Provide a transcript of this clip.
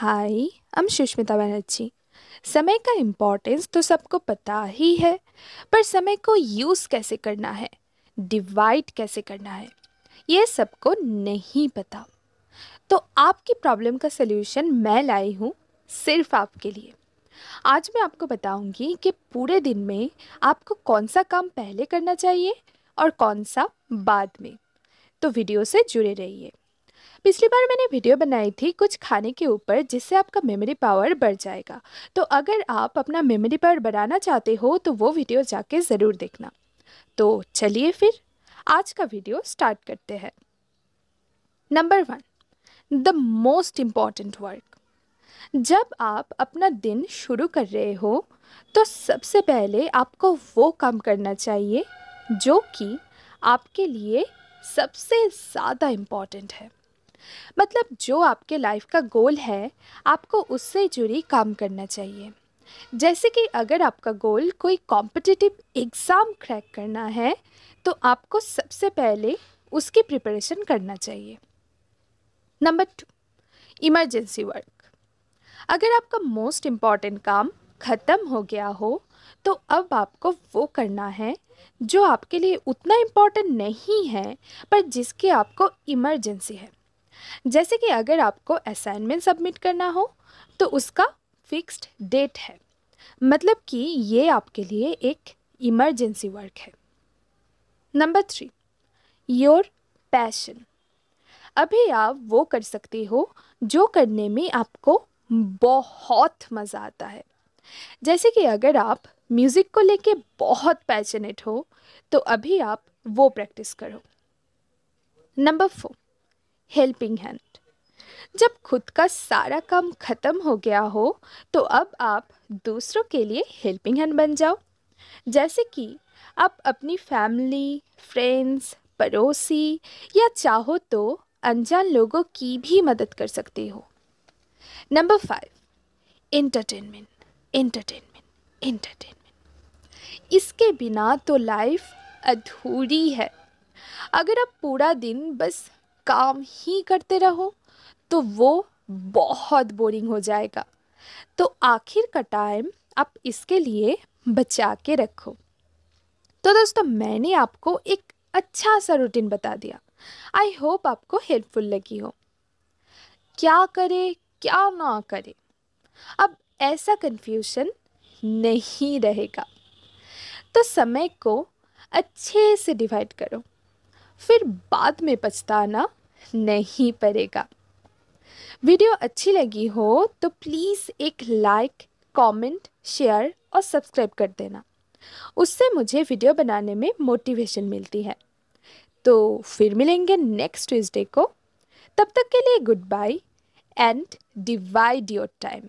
हाय हम सुष्मिता बनर्जी समय का इम्पोर्टेंस तो सबको पता ही है पर समय को यूज़ कैसे करना है डिवाइड कैसे करना है ये सबको नहीं पता तो आपकी प्रॉब्लम का सलूशन मैं लाई हूँ सिर्फ आपके लिए आज मैं आपको बताऊंगी कि पूरे दिन में आपको कौन सा काम पहले करना चाहिए और कौन सा बाद में तो वीडियो से जुड़े रहिए पिछली बार मैंने वीडियो बनाई थी कुछ खाने के ऊपर जिससे आपका मेमोरी पावर बढ़ जाएगा तो अगर आप अपना मेमोरी पावर बढ़ाना चाहते हो तो वो वीडियो जाके ज़रूर देखना तो चलिए फिर आज का वीडियो स्टार्ट करते हैं number one the most important work जब आप अपना दिन शुरू कर रहे हो तो सबसे पहले आपको वो काम करना चाहिए जो कि आपके लिए सबसे ज़्यादा इम्पॉर्टेंट है मतलब जो आपके लाइफ का गोल है आपको उससे जुड़ी काम करना चाहिए जैसे कि अगर आपका गोल कोई कॉम्पिटिटिव एग्ज़ाम क्रैक करना है तो आपको सबसे पहले उसकी प्रिपरेशन करना चाहिए नंबर टू इमरजेंसी वर्क अगर आपका मोस्ट इम्पॉर्टेंट काम ख़त्म हो गया हो तो अब आपको वो करना है जो आपके लिए उतना इम्पॉर्टेंट नहीं है पर जिसकी आपको इमरजेंसी है जैसे कि अगर आपको असाइनमेंट सबमिट करना हो तो उसका फिक्स्ड डेट है मतलब कि ये आपके लिए एक इमरजेंसी वर्क है नंबर थ्री योर पैशन अभी आप वो कर सकते हो जो करने में आपको बहुत मज़ा आता है जैसे कि अगर आप म्यूज़िक को लेके बहुत पैशनेट हो तो अभी आप वो प्रैक्टिस करो नंबर फोर हेल्पिंग हैंड जब खुद का सारा काम खत्म हो गया हो तो अब आप दूसरों के लिए हेल्पिंग हैंड बन जाओ जैसे कि आप अपनी फैमिली फ्रेंड्स पड़ोसी या चाहो तो अनजान लोगों की भी मदद कर सकते हो number five entertainment entertainment entertainment इसके बिना तो लाइफ अधूरी है अगर आप पूरा दिन बस काम ही करते रहो तो वो बहुत बोरिंग हो जाएगा तो आखिर का टाइम आप इसके लिए बचा के रखो तो दोस्तों मैंने आपको एक अच्छा सा रूटीन बता दिया आई होप आपको हेल्पफुल लगी हो क्या करे क्या ना करे अब ऐसा कन्फ्यूजन नहीं रहेगा तो समय को अच्छे से डिवाइड करो फिर बाद में पछताना नहीं पड़ेगा वीडियो अच्छी लगी हो तो प्लीज़ एक लाइक कमेंट, शेयर और सब्सक्राइब कर देना उससे मुझे वीडियो बनाने में मोटिवेशन मिलती है तो फिर मिलेंगे नेक्स्ट ट्यूजडे को तब तक के लिए goodbye and divide your time